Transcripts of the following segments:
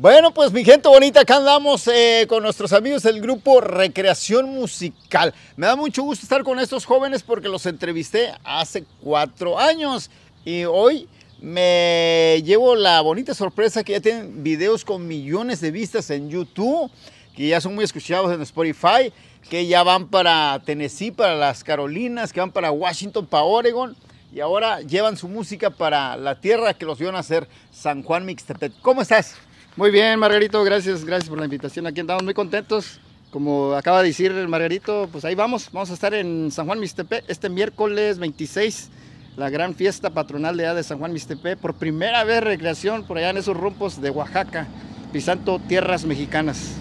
Bueno, pues mi gente bonita, acá andamos eh, con nuestros amigos del grupo Recreación Musical. Me da mucho gusto estar con estos jóvenes porque los entrevisté hace cuatro años y hoy me llevo la bonita sorpresa que ya tienen videos con millones de vistas en YouTube, que ya son muy escuchados en Spotify, que ya van para Tennessee, para las Carolinas, que van para Washington, para Oregon y ahora llevan su música para la tierra que los a hacer San Juan Mixtepec. ¿Cómo estás? Muy bien, Margarito, gracias, gracias por la invitación. Aquí estamos muy contentos. Como acaba de decir Margarito, pues ahí vamos. Vamos a estar en San Juan Mixtepec, este miércoles 26, la gran fiesta patronal de, de San Juan Mixtepec, Por primera vez recreación por allá en esos rumpos de Oaxaca, pisando tierras mexicanas.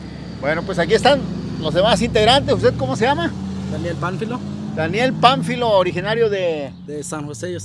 Bueno, pues aquí están los demás integrantes. ¿Usted cómo se llama? Daniel Pánfilo. Daniel Pánfilo, originario de... De San José, y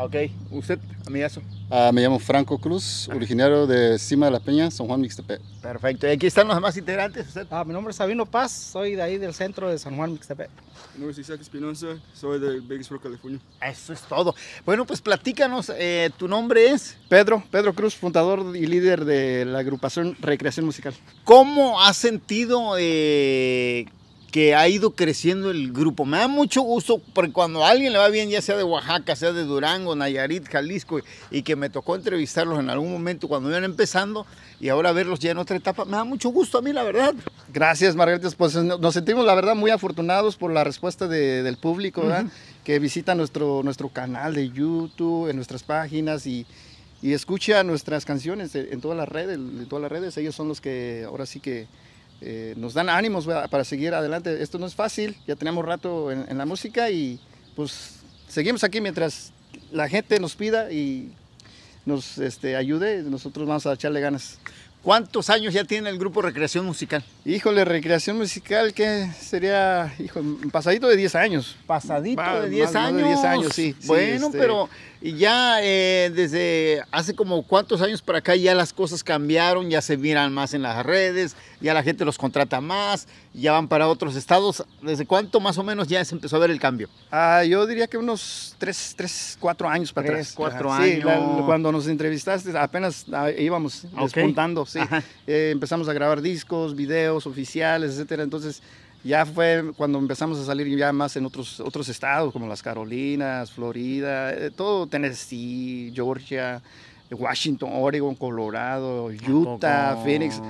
Okay. Ok, usted, amigazo. Ah, me llamo Franco Cruz, originario de Cima de la Peña, San Juan Mixtepec. Perfecto. ¿Y aquí están los demás integrantes? Ah, mi nombre es Sabino Paz, soy de ahí del centro de San Juan Mixtepec. Mi nombre es Isaac Espinosa, soy de Bakersfield, California. Eso es todo. Bueno, pues platícanos, eh, ¿tu nombre es? Pedro, Pedro Cruz, fundador y líder de la agrupación Recreación Musical. ¿Cómo has sentido... Eh, que ha ido creciendo el grupo. Me da mucho gusto porque cuando a alguien le va bien, ya sea de Oaxaca, sea de Durango, Nayarit, Jalisco, y que me tocó entrevistarlos en algún momento cuando iban empezando y ahora verlos ya en otra etapa, me da mucho gusto a mí, la verdad. Gracias, Margarita. Pues, pues nos sentimos, la verdad, muy afortunados por la respuesta del público, ¿verdad? Que visita nuestro, nuestro canal de YouTube, en nuestras páginas y, y escucha nuestras canciones en todas las redes, en todas las redes. Ellos son los que ahora sí que eh, nos dan ánimos para seguir adelante. Esto no es fácil, ya tenemos rato en, la música y pues seguimos aquí mientras la gente nos pida y nos este, ayude, nosotros vamos a echarle ganas. ¿Cuántos años ya tiene el grupo Recreación Musical? Híjole, Recreación Musical, que sería, hijo, pasadito de 10 años. Pasadito de 10 años. 10 años, sí. Bueno, este. pero ya eh, desde hace como cuántos años para acá ya las cosas cambiaron, ya se miran más en las redes, ya la gente los contrata más, ya van para otros estados. ¿Desde cuánto más o menos ya se empezó a ver el cambio? Ah, yo diría que unos 3, 3 4 años para 3, 4 años. Sí, cuando nos entrevistaste apenas ah, íbamos okay. Eh, empezamos a grabar discos, videos oficiales, etcétera. Entonces, ya fue cuando empezamos a salir ya más en otros, otros estados, como las Carolinas, Florida, eh, todo Tennessee, Georgia, Washington, Oregon, Colorado, Utah, Phoenix.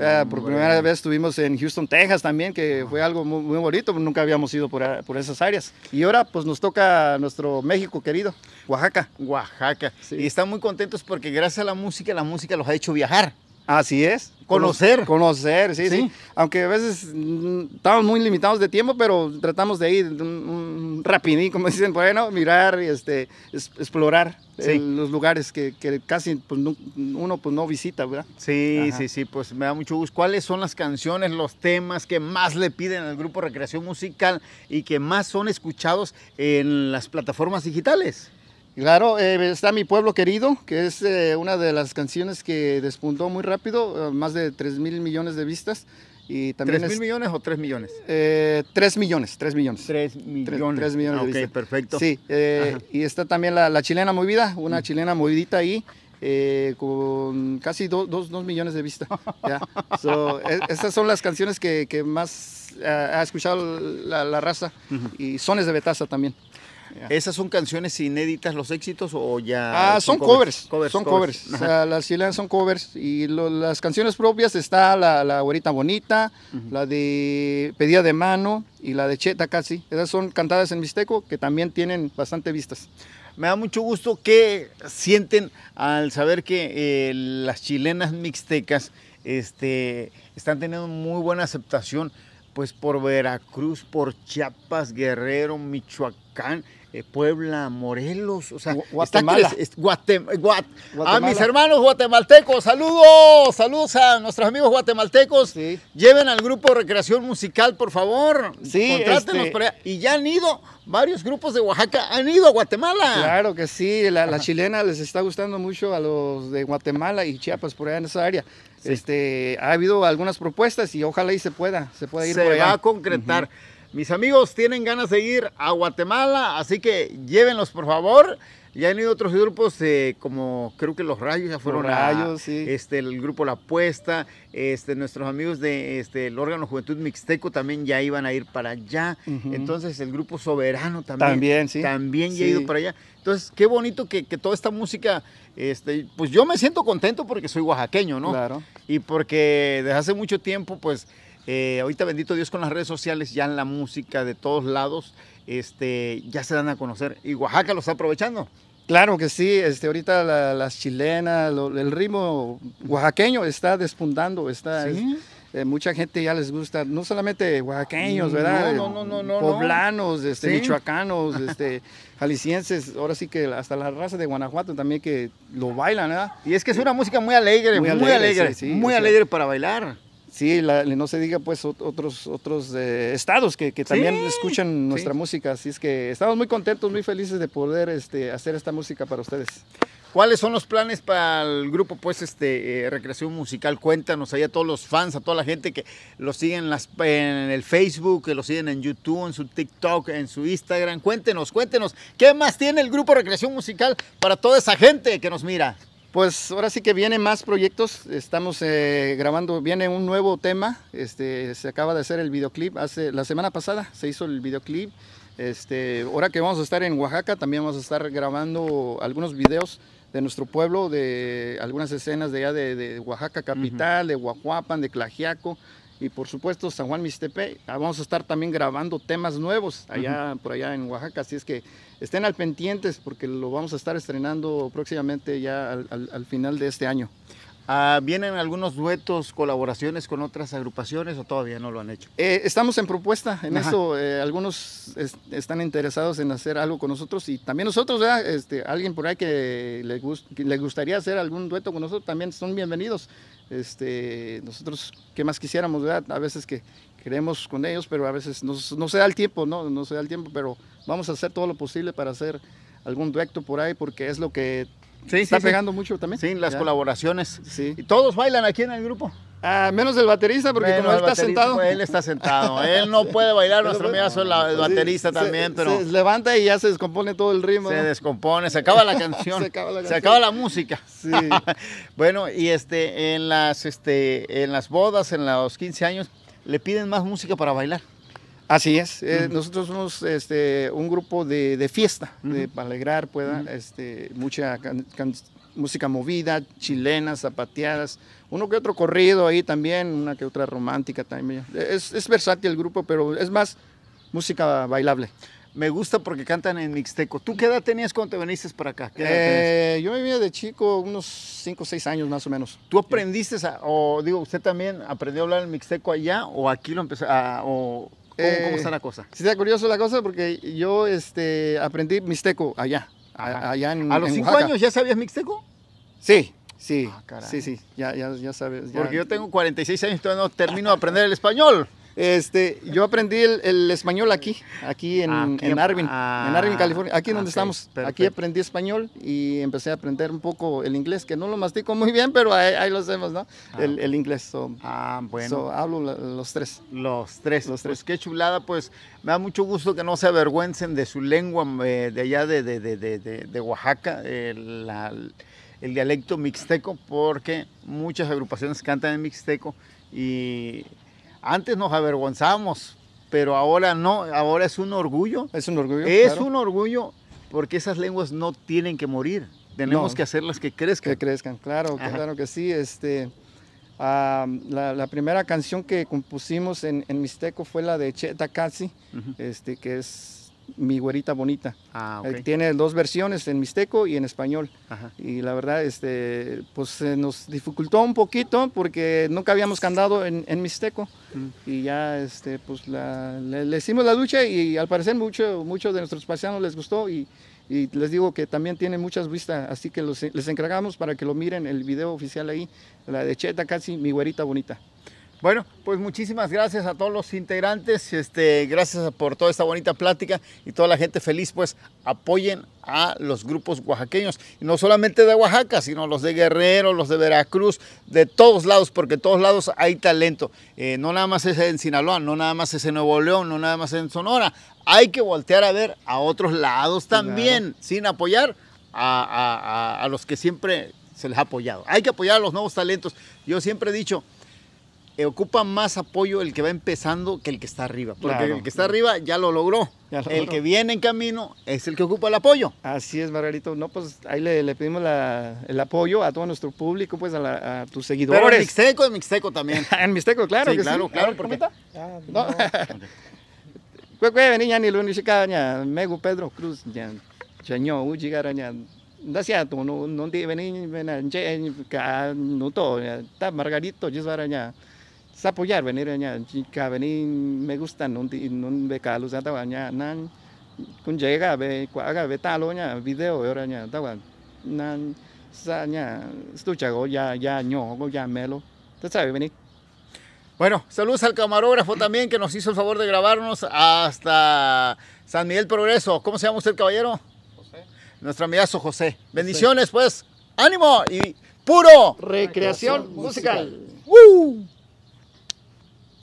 Ah, por primera vez estuvimos en Houston, Texas también, que fue algo muy, bonito, nunca habíamos ido por, esas áreas. Y ahora pues nos toca nuestro México querido, Oaxaca. Oaxaca. Y están muy contentos porque gracias a la música, la música los ha hecho viajar. Así es. Conocer. Conocer, sí, sí. Aunque a veces mm, estamos muy limitados de tiempo, pero tratamos de ir un rapidín, como dicen, bueno, mirar y este, explorar los lugares que, casi pues, uno pues, no visita, ¿verdad? Sí, sí, sí, pues me da mucho gusto. ¿Cuáles son las canciones, los temas que más le piden al grupo Recreación Musical y que más son escuchados en las plataformas digitales? Claro, eh, está mi pueblo querido, que es eh, una de las canciones que despuntó muy rápido, eh, más de 3 mil millones de vistas. Y también ¿3 mil millones o 3 millones? Eh, 3 millones, 3 millones. 3 millones. 3, millones ok, perfecto. Sí, y está también la, chilena movida, una mm. chilena movidita ahí. con casi 2 millones de vistas. E, estas son las canciones que, más ha escuchado la, raza y sones de Betasa también. ¿Esas son canciones inéditas, los éxitos o ya? Ah, son, covers, Son covers. O sea, las chilenas son covers. Y las canciones propias está la, la Güerita Bonita, la de pedía de Mano y la de Cheta Casi. Esas son cantadas en Mixteco que también tienen bastante vistas. Me da mucho gusto que sienten al saber que eh, las chilenas mixtecas este, están teniendo muy buena aceptación pues por Veracruz, por Chiapas, Guerrero, Michoacán eh, Puebla, Morelos, o sea, Guatemala. Eh, a ah, mis hermanos guatemaltecos, saludos, saludos a nuestros amigos guatemaltecos. Lleven al grupo Recreación Musical, por favor. Sí, este Y ya han ido, varios grupos de Oaxaca han ido a Guatemala. Claro que sí, la, chilena les está gustando mucho a los de Guatemala y Chiapas, por allá en esa área. Este, ha habido algunas propuestas y ojalá y se pueda, se pueda ir se va a concretar. Mis amigos tienen ganas de ir a Guatemala, así que llévenlos por favor. Ya han ido otros grupos, eh, como creo que los Rayos ya fueron. Rayos, Este, el grupo La Apuesta, este, nuestros amigos de este, el órgano Juventud Mixteco también ya iban a ir para allá. Entonces el grupo Soberano también. También, sí. También ya ha ido para allá. Entonces, qué bonito que, toda esta música, este, pues yo me siento contento porque soy oaxaqueño, ¿no? Claro. Y porque desde hace mucho tiempo, pues eh, ahorita bendito Dios con las redes sociales, ya en la música de todos lados, este, ya se dan a conocer. Y Oaxaca lo está aprovechando. Claro que sí, este, ahorita las chilenas, el ritmo oaxaqueño está despuntando, está... Eh, mucha gente ya les gusta, no solamente oaxaqueños, ¿verdad? No, no, no, Poblanos, este, michoacanos, este, jaliscienses, ahora sí que hasta la raza de Guanajuato también que lo bailan, ¿verdad? Y es que es una música muy alegre, muy, alegre, muy alegre para bailar. Sí, no se diga pues otros, otros eh, estados que, también escuchan nuestra música. Así es que estamos muy contentos, muy felices de poder este, hacer esta música para ustedes. ¿Cuáles son los planes para el grupo pues este eh, Recreación Musical? Cuéntanos ahí a todos los fans, a toda la gente que lo siguen en el Facebook, que lo siguen en YouTube, en su TikTok, en su Instagram. Cuéntenos, cuéntenos, ¿qué más tiene el grupo Recreación Musical para toda esa gente que nos mira? Pues ahora sí que vienen más proyectos, estamos eh, grabando, viene un nuevo tema, este, se acaba de hacer el videoclip, hace la semana pasada se hizo el videoclip, este, ahora que vamos a estar en Oaxaca también vamos a estar grabando algunos videos de nuestro pueblo, de algunas escenas de allá de, Oaxaca capital, de Huajuapan, de Clagiaco, y por supuesto San Juan Mixtepe. Ah, vamos a estar también grabando temas nuevos allá por allá en Oaxaca, así es que estén al pendientes porque lo vamos a estar estrenando próximamente ya al, final de este año. Ah, ¿Vienen algunos duetos, colaboraciones con otras agrupaciones o todavía no lo han hecho? Eh, estamos en propuesta, en eso. Eh, algunos están interesados en hacer algo con nosotros y también nosotros, este, alguien por ahí que le, que le, gustaría hacer algún dueto con nosotros, también son bienvenidos. Este, nosotros, ¿qué más quisiéramos, A veces que queremos con ellos, pero a veces no, se da el tiempo, ¿no? No se da el tiempo, pero vamos a hacer todo lo posible para hacer algún dueto por ahí, porque es lo que Sí, está pegando mucho también. Sí, las colaboraciones. Sí. ¿Y todos bailan aquí en el grupo? menos el baterista, porque como él está sentado. Pues, él está sentado. él no puede bailar, nuestro amigo es el baterista también, se, levanta y ya se descompone todo el ritmo. Se descompone, se acaba la canción. se, acaba la música. bueno, y este, en las, este, en las bodas, en los 15 años, le piden más música para bailar. Así es. Eh, nosotros somos este, un grupo de, fiesta, de, para alegrar, pueda, este, mucha música movida, chilenas, zapateadas, uno que otro corrido ahí también, una que otra romántica también. Es, versátil el grupo, pero es más música bailable. Me gusta porque cantan en mixteco. ¿Tú qué edad tenías cuando te viniste para acá? Eh, yo yo vivía de chico, unos 5 o 6 años más o menos. ¿Tú aprendiste, o digo, usted también aprendió a hablar en mixteco allá o aquí lo empezó ¿Cómo, eh, está la cosa? Sí, está curioso la cosa porque yo este, aprendí mixteco allá allá en ¿A los 5 cinco años ya sabías mixteco? Sí, sí, ah, sí, sí, ya, ya, ya sabes. Porque yo tengo 46 años y todavía no termino de aprender el español. Este, yo aprendí el, español aquí, aquí en, ah, Arvin, en Arvin, ah, California, aquí donde estamos. Aquí aprendí español y empecé a aprender un poco el inglés, que no lo mastico muy bien, pero ahí, lo hacemos, ¿no? Ah, el, inglés. ah, bueno. hablo los tres. Los tres. Los tres. Pues qué chulada, pues me da mucho gusto que no se avergüencen de su lengua eh, de allá de, Oaxaca, el dialecto mixteco, porque muchas agrupaciones cantan en mixteco y antes nos avergonzamos, pero ahora no, ahora es un orgullo. Es un orgullo. Es un orgullo porque esas lenguas no tienen que morir. Tenemos que hacerlas que crezcan. Que crezcan, claro, claro que sí. Este, la, primera canción que compusimos en, en Mixteco fue la de Cheta Casi, este, que es mi güerita bonita. Ah, eh, tiene dos versiones, en mixteco y en español. Y la verdad, este, pues nos dificultó un poquito porque nunca habíamos cantado en, mixteco. Mm. Y ya, este, pues le, hicimos la ducha y al parecer mucho, muchos de nuestros paisanos les gustó y, les digo que también tiene muchas vistas, así que les encargamos para que lo miren el video oficial ahí, la de Cheta Casi, mi güerita bonita. Bueno, pues muchísimas gracias a todos los integrantes, este, gracias por toda esta bonita plática y toda la gente feliz, pues apoyen a los grupos oaxaqueños, y no solamente de Oaxaca, sino los de Guerrero, los de Veracruz, de todos lados, porque en todos lados hay talento. Eh, no nada más es en Sinaloa, no nada más es en Nuevo León, no nada más es en Sonora. Hay que voltear a ver a otros lados también, sin apoyar a, a los que siempre se les ha apoyado. Hay que apoyar a los nuevos talentos. Yo siempre he dicho, eh, ocupa más apoyo el que va empezando que el que está arriba. Porque el que está arriba ya lo logró. el que viene en camino es el que ocupa el apoyo. Así es, Margarito. No, pues ahí le, pedimos el apoyo a todo nuestro público, pues a, tus seguidores. Pero en Mixteco, en Mixteco también. en Mixteco, claro. que claro, sí. claro. por qué ah, No. no. Cuecueve, niña, ni lo ni mego Pedro Cruz, ya, chañó, ulligaraña, dacia tu, no, no, di, vení, vení, no, todo, está Margarito, ya, apoyar venir aña chica venir me gusta no no beca los ata aña nan con llega ve cuaga ve talo video ahora ya tawa nan sa aña estucha go ya ya ño go ya melo tú sabes venir bueno, saludos al camarógrafo también que nos hizo el favor de grabarnos hasta San Miguel Progreso. ¿Cómo se llama usted, caballero? José. Nuestro amigazo José. Bendiciones, José. pues. ¡Ánimo! Y puro. Recreación, Recreación musical. musical.